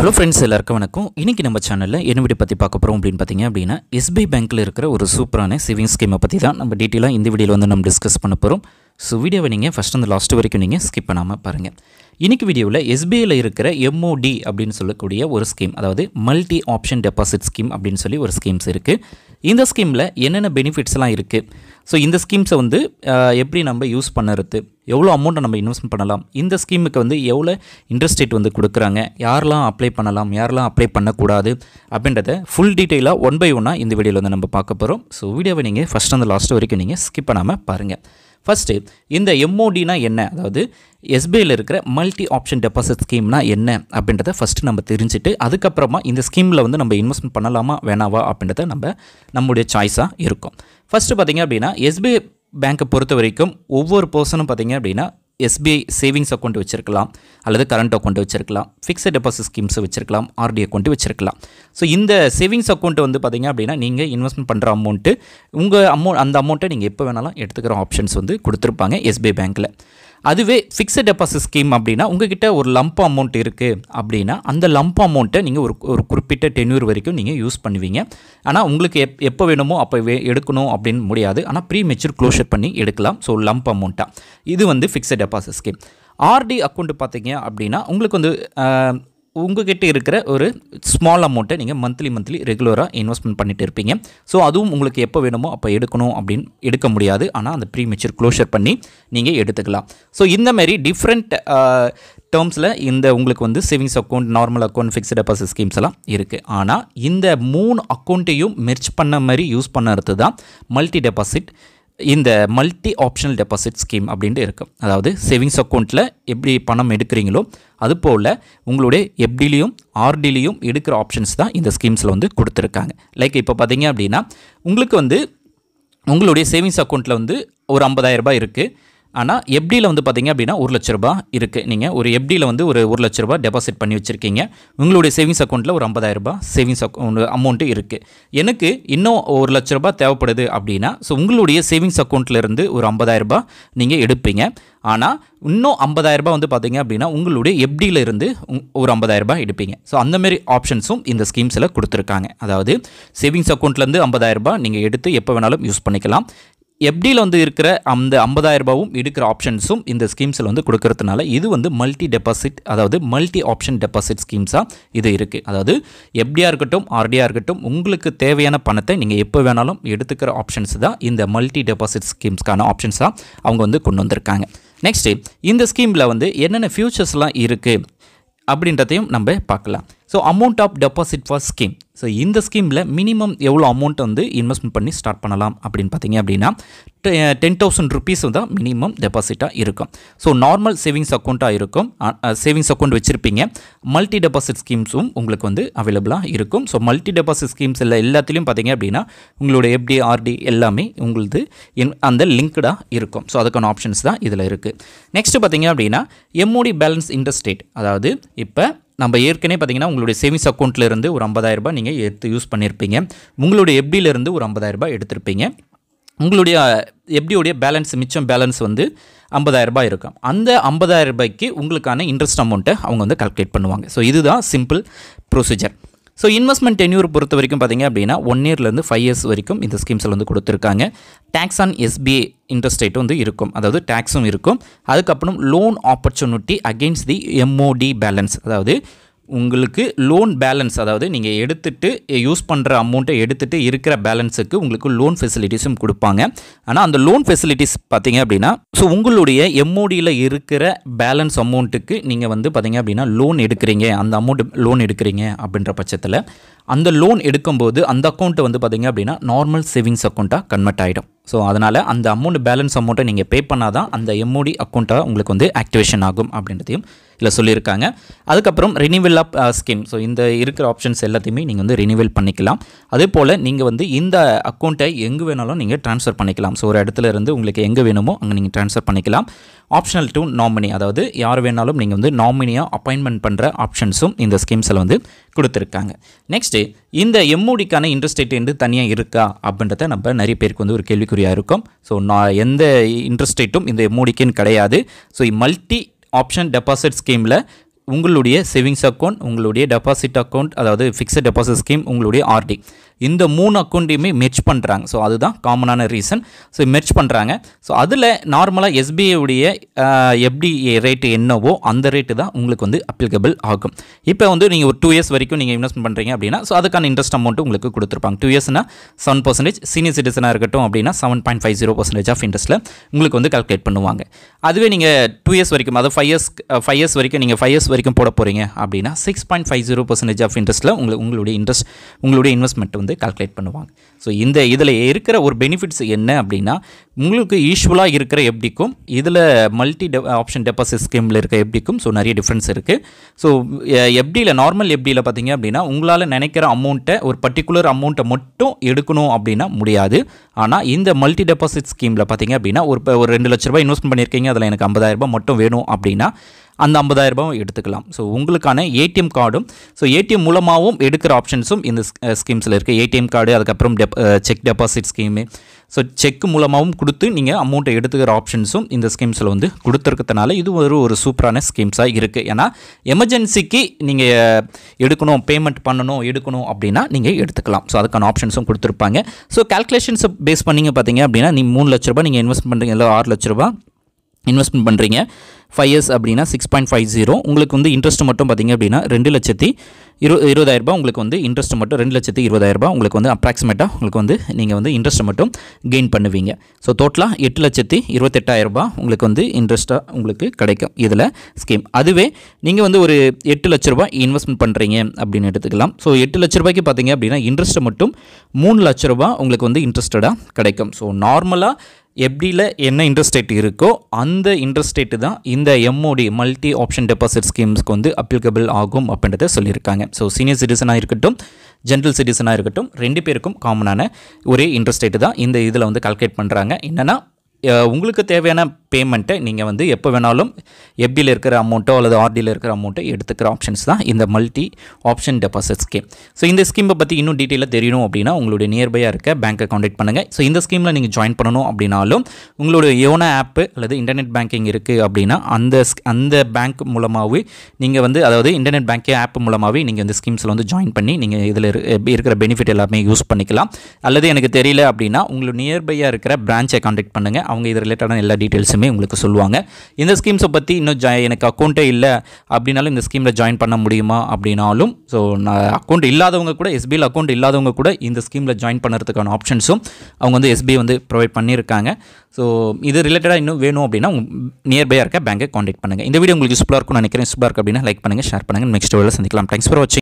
hello friends எல்லாருக்கும் வணக்கம் இன்றைக்கி நம்ம சேனலில் என்ன வீடியோ பற்றி பார்க்க போகிறோம் அப்படின்னு பார்த்தீங்க அப்படின்னா எஸ்பிஐ பேங்க்கில் இருக்கிற ஒரு சூப்பரான சேவிங்ஸ் ஸ்கீமை பற்றி தான் நம்ம டீட்டெயிலாக இந்த வீடியோவில் வந்து நம்ம டிஸ்கஸ் பண்ண போகிறோம் ஸோ வீடியோவை நீங்கள் ஃபஸ்ட் அந்த லாஸ்ட் வரைக்கும் நீங்கள் ஸ்கிப் பண்ணாமல் பாருங்கள் இன்னைக்கு வீடியோவில் எஸ்பிஐயில் இருக்கிற எம்ஓடி அப்படின்னு சொல்லக்கூடிய ஒரு ஸ்கீம் அதாவது மல்டி ஆப்ஷன் டெபாசிட் ஸ்கீம் அப்படின்னு சொல்லி ஒரு ஸ்கீம்ஸ் இருக்குது இந்த ஸ்கீமில் என்னென்ன பெனிஃபிட்ஸ்லாம் இருக்குது ஸோ இந்த ஸ்கீம்ஸை வந்து எப்படி நம்ம யூஸ் பண்ணுறது எவ்வளோ அமௌண்ட்டை நம்ம இன்வெஸ்ட்மெண்ட் பண்ணலாம் இந்த ஸ்கீமுக்கு வந்து எவ்வளோ இன்ட்ரெஸ்ட் ரேட் வந்து கொடுக்குறாங்க யாரெல்லாம் அப்ளை பண்ணலாம் யாரெல்லாம் அப்ளை பண்ணக்கூடாது அப்படின்றத ஃபுல் டீட்டெயிலாக ஒன் பை ஒன்னாக இந்த வீடியோவில் வந்து நம்ம பார்க்க போகிறோம் ஸோ வீடியோவை நீங்கள் ஃபஸ்ட் அந்த லாஸ்ட் வரைக்கும் நீங்கள் ஸ்கிப் பண்ணாமல் பாருங்கள் ஃபஸ்ட்டு இந்த எம்ஓடினா என்ன அதாவது எஸ்பிஐயில் இருக்கிற மல்டி ஆப்ஷன் டெபாசிட் ஸ்கீம்னா என்ன அப்படின்றத ஃபஸ்ட்டு நம்ம தெரிஞ்சுட்டு அதுக்கப்புறமா இந்த ஸ்கீமில் வந்து நம்ம இன்வெஸ்ட்மெண்ட் பண்ணலாமா வேணாவா அப்படின்றத நம்ம நம்முடைய சாய்ஸாக இருக்கும் ஃபஸ்ட்டு பார்த்திங்க அப்படின்னா எஸ்பிஐ பேங்க்கை பொறுத்த வரைக்கும் ஒவ்வொரு பர்சனும் பார்த்திங்க அப்படின்னா எஸ்பிஐ சேவிங்ஸ் அக்கௌண்ட் வச்சுருக்கலாம் அல்லது கரண்ட் அக்கௌண்ட் வச்சுருக்கலாம் ஃபிக்ஸட் டெபாசிட் ஸ்கீம்ஸ் வச்சுருக்கலாம் ஆர்டி அக்கௌண்ட் வச்சுருக்கலாம் ஸோ இந்த சேவிங்ஸ் அக்கௌண்ட் வந்து பார்த்திங்க அப்படின்னா நீங்கள் இன்வெஸ்ட்மெண்ட் பண்ணுற அமௌண்ட்டு உங்கள் அமௌண்ட் அந்த அமௌண்ட்டை நீங்கள் எப்போ வேணாலும் எடுத்துக்கிற ஆப்ஷன்ஸ் வந்து கொடுத்துருப்பாங்க எஸ்பிஐ பேங்க்கில் அதுவே ஃபிக்ஸட் டெபாசிட் ஸ்கீம் அப்படின்னா உங்ககிட்ட ஒரு லம்ப் அமௌண்ட் இருக்குது அப்படின்னா அந்த லம்ப் அமௌண்ட்டை நீங்கள் ஒரு ஒரு குறிப்பிட்ட டென்யூர் வரைக்கும் நீங்கள் யூஸ் பண்ணுவீங்க ஆனால் உங்களுக்கு எப் எப்போ வேணுமோ அப்போ வே எடுக்கணும் அப்படின்னு முடியாது ஆனால் ப்ரீ மெச்சூர் க்ளோஷர் பண்ணி எடுக்கலாம் ஸோ லம்ப் அமௌண்ட்டாக இது வந்து fixed deposit scheme RD account பார்த்தீங்க அப்படின்னா உங்களுக்கு வந்து உங்ககிட்ட இருக்கிற ஒரு ஸ்மால் அமௌண்ட்டை நீங்கள் மந்த்லி மந்த்லி ரெகுலராக இன்வெஸ்ட்மெண்ட் பண்ணிட்டு இருப்பீங்க ஸோ அதுவும் உங்களுக்கு எப்போ வேணுமோ அப்போ எடுக்கணும் அப்படின்னு எடுக்க முடியாது ஆனால் அந்த ப்ரீ மெச்சூர் க்ளோஷர் பண்ணி நீங்கள் எடுத்துக்கலாம் ஸோ இந்த மாதிரி டிஃப்ரெண்ட் டேர்ம்ஸில் இந்த உங்களுக்கு வந்து savings account normal account fixed deposit schemes எல்லாம் இருக்குது ஆனால் இந்த மூணு அக்கௌண்ட்டையும் மெர்ச் பண்ண மாதிரி யூஸ் பண்ணுறது தான் மல்டி டெபாசிட் இந்த மல்டி ஆப்ஷனல் டெபாசிட் ஸ்கீம் அப்படின்ட்டு இருக்கும் அதாவது சேவிங்ஸ் அக்கௌண்ட்டில் எப்படி பணம் எடுக்கிறீங்களோ அது போல் உங்களுடைய எப்டிலையும் ஆர்டிலையும் எடுக்கிற ஆப்ஷன்ஸ் தான் இந்த ஸ்கீம்ஸில் வந்து கொடுத்துருக்காங்க லைக் இப்போ பார்த்தீங்க அப்படின்னா உங்களுக்கு வந்து உங்களுடைய சேவிங்ஸ் அக்கௌண்ட்டில் வந்து ஒரு ஐம்பதாயிரரூபா இருக்குது ஆனால் எஃப்டியில் வந்து பார்த்திங்க அப்படின்னா ஒரு லட்ச ரூபா இருக்குது நீங்கள் ஒரு எஃப்டியில் வந்து ஒரு ஒரு லட்ச ரூபா டெபாசிட் பண்ணி வச்சுருக்கீங்க உங்களுடைய சேவிங்ஸ் அக்கௌண்ட்டில் ஒரு ஐம்பதாயிரம் ரூபா சேவிங்ஸ் அக்கௌண்ட் அமௌண்ட்டு இருக்குது எனக்கு இன்னும் ஒரு லட்ச ரூபா தேவைப்படுது அப்படின்னா ஸோ உங்களுடைய சேவிங்ஸ் அக்கௌண்ட்லேருந்து ஒரு ஐம்பதாயிரம் ரூபா நீங்கள் எடுப்பீங்க ஆனால் இன்னும் ஐம்பதாயிரரூபா வந்து பார்த்திங்க அப்படின்னா உங்களுடைய எஃப்டியில் இருந்து ஒரு ஐம்பதாயிரரூபா எடுப்பீங்க ஸோ அந்தமாரி ஆப்ஷன்ஸும் இந்த ஸ்கீம்ஸில் கொடுத்துருக்காங்க அதாவது சேவிங்ஸ் அக்கௌண்ட்லேருந்து ஐம்பதாயிரரூபா நீங்கள் எடுத்து எப்போ வேணாலும் யூஸ் பண்ணிக்கலாம் எப்டியில் வந்து இருக்கிற அந்த ஐம்பதாயிரம் ரூபாவும் எடுக்கிற ஆப்ஷன்ஸும் இந்த ஸ்கீம்ஸில் வந்து கொடுக்கறதுனால இது வந்து மல்டி டெபாசிட் அதாவது மல்டி ஆப்ஷன் டெபாசிட் ஸ்கீம்ஸாக இது இருக்குது அதாவது எப்படியாக இருக்கட்டும் ஆர்டியாக இருக்கட்டும் உங்களுக்கு தேவையான பணத்தை நீங்கள் எப்போ வேணாலும் எடுத்துக்கிற ஆப்ஷன்ஸ் தான் இந்த மல்டி டெபாசிட் ஸ்கீம்ஸ்க்கான ஆப்ஷன்ஸாக அவங்க வந்து கொண்டு வந்திருக்காங்க நெக்ஸ்ட்டு இந்த ஸ்கீமில் வந்து என்னென்ன ஃபியூச்சர்ஸ்லாம் இருக்குது அப்படின்றதையும் நம்ம பார்க்கலாம் so amount of deposit for scheme so இந்த ஸ்கீமில் மினிமம் எவ்வளோ அமௌண்ட் வந்து இன்வெஸ்ட்மெண்ட் பண்ணி ஸ்டார்ட் பண்ணலாம் அப்படின்னு பார்த்தீங்க அப்படின்னா டென் தௌசண்ட் ருபீஸ் தான் மினிமம் டெபாசிட்டாக இருக்கும் ஸோ நார்மல் சேவிங்ஸ் அக்கௌண்ட்டாக இருக்கும் சேவிங்ஸ் அக்கௌண்ட் வச்சுருப்பீங்க மல்டி டெபாசிட் ஸ்கீம்ஸும் உங்களுக்கு வந்து அவைலபிளாக இருக்கும் ஸோ மல்டி டெபாசிட் ஸ்கீம்ஸ் இல்லை எல்லாத்துலேயும் பார்த்தீங்க அப்படின்னா உங்களோட எஃப்டி ஆர்டி எல்லாமே உங்களுக்கு அந்த லிங்க்டாக இருக்கும் ஸோ அதுக்கான ஆப்ஷன்ஸ் தான் இதில் இருக்குது நெக்ஸ்ட்டு பார்த்தீங்க அப்படின்னா எம்ஓடி பேலன்ஸ் இன்ட்ரெஸ்ட் ரேட் அதாவது இப்போ நம்ம ஏற்கனவே பார்த்தீங்கன்னா உங்களுடைய சேவிங்ஸ் அக்கௌண்ட்லேருந்து ஒரு ஐம்பதாயிரரூபா நீங்கள் எடுத்து யூஸ் பண்ணியிருப்பீங்க உங்களுடைய எஃப்டியிலேருந்து ஒரு ஐம்பதாயிரரூபா எடுத்திருப்பீங்க உங்களுடைய எப்படியுடைய பேலன்ஸ் மிச்சம் பேலன்ஸ் வந்து ஐம்பதாயிரரூபா இருக்கும் அந்த ஐம்பதாயிரரூபாய்க்கு உங்களுக்கான இன்ட்ரெஸ்ட் அமௌண்ட்டை அவங்க வந்து கல்குலேட் பண்ணுவாங்க ஸோ இதுதான் simple procedure so investment tenure பொறுத்த வரைக்கும் பார்த்திங்க அப்படின்னா ஒன் இயர்லேருந்து ஃபைவ் இயர்ஸ் வரைக்கும் இந்த ஸ்கீம்ஸில் வந்து கொடுத்துருக்காங்க tax on SBI interest rate வந்து இருக்கும் அதாவது டேக்ஸும் இருக்கும் அதுக்கப்புறம் loan opportunity against the MOD balance அதாவது உங்களுக்கு லோன் பேலன்ஸ் அதாவது நீங்கள் எடுத்துகிட்டு யூஸ் பண்ணுற அமௌண்ட்டை எடுத்துகிட்டு இருக்கிற பேலன்ஸுக்கு உங்களுக்கு லோன் ஃபெசிலிட்டிஸும் கொடுப்பாங்க ஆனால் அந்த லோன் ஃபெசிலிட்டிஸ் பார்த்தீங்க அப்படின்னா ஸோ உங்களுடைய எம்ஓடியில் இருக்கிற பேலன்ஸ் அமௌண்ட்டுக்கு நீங்கள் வந்து பார்த்தீங்க அப்படின்னா லோன் எடுக்கிறீங்க அந்த அமௌண்ட் லோன் எடுக்கிறீங்க அப்படின்ற பட்சத்தில் அந்த லோன் எடுக்கும்போது அந்த அக்கௌண்ட்டை வந்து பார்த்திங்க அப்படின்னா நார்மல் சேவிங்ஸ் அக்கௌண்ட்டாக கன்வெர்ட் ஆகிடும் ஸோ அதனால் அந்த அமௌண்ட் பேலன்ஸ் அமௌண்ட்டை நீங்கள் பே பண்ணால் தான் அந்த எம்ஓடி அக்கௌண்ட்டாக உங்களுக்கு வந்து ஆக்டிவேஷன் ஆகும் அப்படின்றதையும் இல்லை சொல்லியிருக்காங்க அதுக்கப்புறம் ரினிவல் ஆப் ஸ்கீம் ஸோ இந்த இருக்கிற ஆப்ஷன்ஸ் எல்லாத்தையுமே நீங்கள் வந்து ரினிவல் பண்ணிக்கலாம் அதே போல் நீங்கள் வந்து இந்த அக்கௌண்ட்டை எங்கே வேணாலும் நீங்கள் ட்ரான்ஸ்ஃபர் பண்ணிக்கலாம் ஸோ ஒரு இடத்துல இருந்து உங்களுக்கு எங்கே வேணுமோ அங்கே நீங்கள் ட்ரான்ஸ்ஃபர் பண்ணிக்கலாம் ஆப்ஷனல் டு நாமினி அதாவது யார் வேணாலும் நீங்கள் வந்து நாமினியாக அப்பாயின்மெண்ட் பண்ணுற ஆப்ஷன்ஸும் இந்த ஸ்கீம்ஸில் வந்து கொடுத்துருக்காங்க நெக்ஸ்ட் வந்துச்சு இந்த எம்ஓடிக்கான இன்ட்ரெஸ்ட் ரேட் என்று தனியாக இருக்கா அப்படின்றத நம்ம நிறைய பேருக்கு வந்து ஒரு கேள்விக்குறியாக இருக்கும் ஸோ நான் எந்த இன்ட்ரெஸ்ட் ரேட்டும் இந்த எம்ஓடிக்குன்னு கிடையாது ஸோ மல்டி ஆப்ஷன் டெபாசிட் ஸ்கீமில் உங்களுடைய சேவிங்ஸ் அக்கௌண்ட் உங்களுடைய டெபாசிட் அக்கௌண்ட் அதாவது ஃபிக்ஸட் டெபாசிட் ஸ்கீம் உங்களுடைய ஆர்டி இந்த மூணு அக்கௌண்ட்டையுமே மெர்ச் பண்ணுறாங்க ஸோ அதுதான் காமனான ரீசன் ஸோ மெர்ச் பண்ணுறாங்க ஸோ அதில் நார்மலாக எஸ்பிஐடைய எப்படி ரேட்டு என்னவோ அந்த ரேட்டு தான் உங்களுக்கு வந்து அப்ளிகபிள் ஆகும் இப்போ வந்து நீங்கள் ஒரு டூ இயர்ஸ் வரைக்கும் நீங்கள் இன்வெஸ்ட்மெண்ட் பண்ணுறீங்க அப்படின்னா ஸோ அதுக்கான இன்ட்ரெஸ்ட் அமௌண்ட்டு உங்களுக்கு கொடுத்துருப்பாங்க டூ இயர்ஸ்னா செவன் பர்சன்டேஜ் சீனியர் சிட்டிசனாக இருக்கட்டும் அப்படின்னா seven point five zero percentage of இன்ட்ரெஸ்ட்டில் உங்களுக்கு வந்து கால்குலேட் பண்ணுவாங்க அதுவே நீங்கள் டூ இயர்ஸ் வரைக்கும் அதாவது ஃபைவ் இயர்ஸ் ஃபைவ் இயர்ஸ் வரைக்கும் நீங்கள் ஃபைவ் இயர்ஸ் வரைக்கும் போட போகிறீங்க அப்படின்னா six point five zero percentage of இன்ட்ரெஸ்ட்டில் உங்களுக்கு உங்களுடைய இன்ட்ரெஸ்ட் உங்களுடைய இன்வெஸ்ட்மெண்ட் வந்து வந்து கால்குலேட் பண்ணுவாங்க ஸோ இந்த இதில் இருக்கிற ஒரு பெனிஃபிட்ஸ் என்ன அப்படின்னா உங்களுக்கு ஈஷுவலாக இருக்கிற எப்படிக்கும் இதில் மல்டி டெ ஆப்ஷன் டெபாசிட் ஸ்கீமில் இருக்க எப்படிக்கும் ஸோ நிறைய டிஃப்ரென்ஸ் இருக்குது ஸோ எப்படியில் நார்மல் எப்படியில் பார்த்தீங்க அப்படின்னா உங்களால் நினைக்கிற அமௌண்ட்டை ஒரு பர்டிகுலர் அமௌண்ட்டை மட்டும் எடுக்கணும் அப்படின்னா முடியாது ஆனால் இந்த மல்டி டெபாசிட் ஸ்கீமில் பார்த்தீங்க அப்படின்னா ஒரு ஒரு ரெண்டு லட்ச ரூபாய் இன்வெஸ்ட் பண்ணியிருக்கீங்க அதில் எனக்கு ஐம்பதாயிரரூபா மட்டும் வேணும் அப்படின்னா அந்த ஐம்பதாயிரம் ரூபாயும் எடுத்துக்கலாம் ஸோ உங்களுக்கான ஏடிஎம் கார்டும் ஸோ ஏடிஎம் மூலமாகவும் எடுக்கிற ஆப்ஷன்ஸும் இந்த ஸ்கீம்ஸில் இருக்குது ஏடிஎம் கார்டு அதுக்கப்புறம் டெப் cheque deposit scheme so cheque மூலமாகவும் கொடுத்து நீங்கள் அமௌண்ட்டை எடுத்துக்கிற ஆப்ஷன்ஸும் இந்த ஸ்கீம்ஸில் வந்து கொடுத்துருக்கறதுனால இது ஒரு ஒரு சூப்பரான ஸ்கீம்ஸாக இருக்குது ஏன்னா எமர்ஜென்சிக்கு நீங்கள் எடுக்கணும் பேமெண்ட் பண்ணணும் எடுக்கணும் அப்படின்னா நீங்கள் எடுத்துக்கலாம் ஸோ அதுக்கான ஆப்ஷன்ஸும் கொடுத்துருப்பாங்க ஸோ கால்குலேஷன்ஸை பேஸ் பண்ணிங்க பார்த்தீங்க அப்படின்னா நீங்கள் மூணு லட்ச ரூபா நீங்கள் இன்வெஸ்ட் பண்ணுறீங்க இல்லை ஆறு லட்ச ரூபா இன்வெஸ்ட்மெண்ட் பண்ணுறீங்க ஃபைவ் இயர்ஸ் அப்படின்னா சிக்ஸ் பாயிண்ட் ஃபைவ் ஜீரோ உங்களுக்கு வந்து இன்ட்ரெஸ்ட் மட்டும் பார்த்திங்க அப்படின்னா ரெண்டு லட்சத்தி இரு இருபதாயிரரூபா உங்களுக்கு வந்து இன்ட்ரெஸ்ட் மட்டும் ரெண்டு லட்சத்தி இருபதாயிரரூபா உங்களுக்கு வந்து அப்ராக்சிமேட்டாக உங்களுக்கு வந்து நீங்கள் வந்து இன்ட்ரெஸ்ட் மட்டும் கெயின் பண்ணுவீங்க ஸோ டோட்டலாக எட்டு லட்சத்தி இருபத்தெட்டாயிரரூபா உங்களுக்கு வந்து இன்ட்ரெஸ்ட்டாக உங்களுக்கு கிடைக்கும் இதில் ஸ்கீம் அதுவே நீங்கள் வந்து ஒரு எட்டு லட்ச ரூபாய் இன்வெஸ்ட்மெண்ட் பண்ணுறீங்க அப்படின்னு எடுத்துக்கலாம் ஸோ எட்டு லட்ச ரூபாய்க்கு பார்த்தீங்க அப்படின்னா இன்ட்ரெஸ்ட்டு மட்டும் மூணு லட்ச ரூபா உங்களுக்கு வந்து இன்ட்ரெஸ்டடாக கிடைக்கும் ஸோ நார்மலாக எப்படியில் என்ன இன்ட்ரெஸ்ட் ரேட் இருக்கோ அந்த இன்ட்ரெஸ்ட் ரேட்டு தான் இந்த எம்ஓடி மல்டி ஆப்ஷன் டெபாசிட் ஸ்கீம்ஸ்க்கு வந்து அப்ளிகபிள் ஆகும் அப்படின்றத சொல்லியிருக்காங்க ஸோ சீனியர் சிட்டிசனாக இருக்கட்டும் ஜென்ரல் சிட்டிசனாக இருக்கட்டும் ரெண்டு பேருக்கும் காமனான ஒரே இன்ட்ரெஸ்ட் ரேட்டு தான் இந்த இதில் வந்து கால்குலேட் பண்ணுறாங்க என்னென்னா உங்களுக்கு தேவையான பேமெண்ட்டை நீங்கள் வந்து எப்போ வேணாலும் எப்பியில் இருக்கிற அமௌண்ட்டோ அல்லது ஆர்டியில் இருக்கிற அமௌண்ட்டோ எடுத்துக்கிற ஆப்ஷன்ஸ் தான் இந்த multi option deposit scheme so இந்த ஸ்கீமை பற்றி இன்னும் டீட்டெயிலாக தெரியணும் அப்படின்னா உங்களுடைய நியர்பையாக இருக்க பேங்க்கை காண்டாக்ட் பண்ணுங்கள் ஸோ இந்த ஸ்கீமில் நீங்கள் ஜாயின் பண்ணணும் அப்படின்னாலும் உங்களுடைய யோனோ ஆப்பு அல்லது இன்டர்நெட் பேங்கிங் இருக்குது அப்படின்னா அந்த அந்த பேங்க் மூலமாகவே நீங்கள் வந்து அதாவது இன்டர்நெட் பேங்க்கே ஆப் மூலமாகவே நீங்கள் இந்த ஸ்கீம்ஸில் வந்து ஜாயின் பண்ணி நீங்கள் இதில் இருக்கிற பெனிஃபிட் எல்லாமே யூஸ் பண்ணிக்கலாம் அல்லது எனக்கு தெரியல அப்படின்னா உங்களுக்கு நியர்பையாக இருக்கிற பிரான்ச்சை காண்டாக்ட் பண்ணுங்கள் அவங்க இது ரிலேட்டடான எல்லா டீட்டெயில்ஸுமே உங்களுக்கு சொல்லுவாங்க இந்த ஸ்கீம்ஸை பற்றி இன்னும் எனக்கு அக்கௌண்ட்டே இல்லை அப்படின்னாலும் இந்த ஸ்கீமில் ஜாயின் பண்ண முடியுமா அப்படின்னாலும் ஸோ நான் அக்கௌண்ட் இல்லாதவங்க கூட எஸ்பியில் அக்கௌண்ட் இல்லாதவங்க கூட இந்த ஸ்கீமில் ஜாயின் பண்ணுறதுக்கான ஆப்ஷன்ஸும் அவங்க வந்து எஸ்பிஐ வந்து ப்ரொவைட் பண்ணியிருக்காங்க ஸோ இது ரிலேட்டடாக இன்னும் வேணும் அப்படின்னா நியர்பையாக இருக்க பேங்கை காண்டாக்ட் பண்ணுங்கள் இந்த வீடியோ உங்களுக்கு யூஸ்ஃபுல்லாக இருக்கும்னு நினைக்கிறேன் யூஸ்ஃபுல்லாக இருக்குது அப்படின்னா லைக் பண்ணுங்கள் ஷேர் பண்ணுங்கள் நெக்ஸ்ட் வீடியோவில் சந்திக்கலாம் தேங்க்ஸ் ஃபார் வாட்சிங்